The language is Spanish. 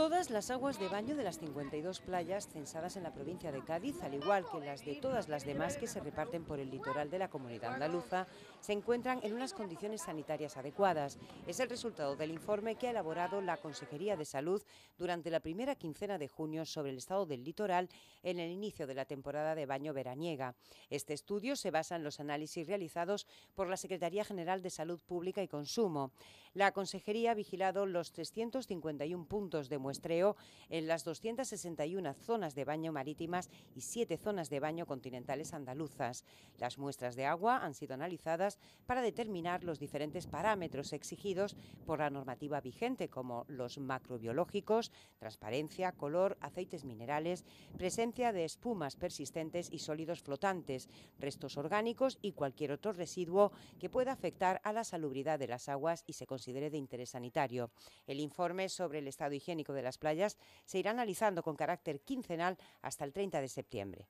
Todas las aguas de baño de las 52 playas censadas en la provincia de Cádiz, al igual que las de todas las demás que se reparten por el litoral de la comunidad andaluza, se encuentran en unas condiciones sanitarias adecuadas. Es el resultado del informe que ha elaborado la Consejería de Salud durante la primera quincena de junio sobre el estado del litoral en el inicio de la temporada de baño veraniega. Este estudio se basa en los análisis realizados por la Secretaría General de Salud Pública y Consumo. La consejería ha vigilado los 351 puntos de muestreo en las 261 zonas de baño marítimas y 7 zonas de baño continentales andaluzas. Las muestras de agua han sido analizadas para determinar los diferentes parámetros exigidos por la normativa vigente, como los macrobiológicos, transparencia, color, aceites minerales, presencia de espumas persistentes y sólidos flotantes, restos orgánicos y cualquier otro residuo que pueda afectar a la salubridad de las aguas y se considera considere de interés sanitario. El informe sobre el estado higiénico de las playas se irá analizando con carácter quincenal hasta el 30 de septiembre.